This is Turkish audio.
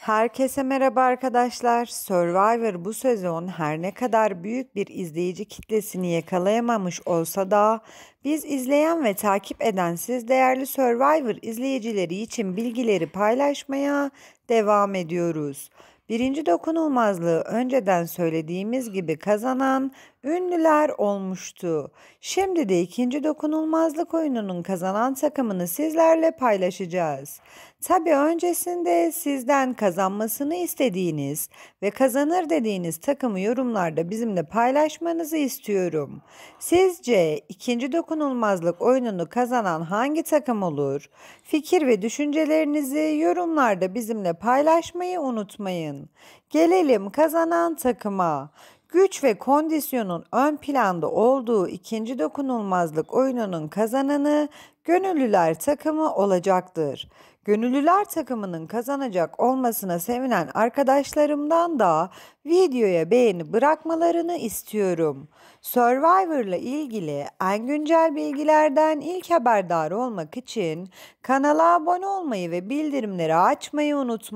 Herkese merhaba arkadaşlar. Survivor bu sezon her ne kadar büyük bir izleyici kitlesini yakalayamamış olsa da biz izleyen ve takip eden siz değerli Survivor izleyicileri için bilgileri paylaşmaya devam ediyoruz. Birinci dokunulmazlığı önceden söylediğimiz gibi kazanan ünlüler olmuştu. Şimdi de ikinci dokunulmazlık oyununun kazanan takımını sizlerle paylaşacağız. Tabi öncesinde sizden kazanmasını istediğiniz ve kazanır dediğiniz takımı yorumlarda bizimle paylaşmanızı istiyorum. Sizce ikinci dokunulmazlık oyununu kazanan hangi takım olur? Fikir ve düşüncelerinizi yorumlarda bizimle paylaşmayı unutmayın. Gelelim kazanan takıma. Güç ve kondisyonun ön planda olduğu ikinci dokunulmazlık oyununun kazananı Gönüllüler takımı olacaktır. Gönüllüler takımının kazanacak olmasına sevinen arkadaşlarımdan da videoya beğeni bırakmalarını istiyorum. Survivor'la ilgili en güncel bilgilerden ilk haberdar olmak için kanala abone olmayı ve bildirimleri açmayı unutmayın.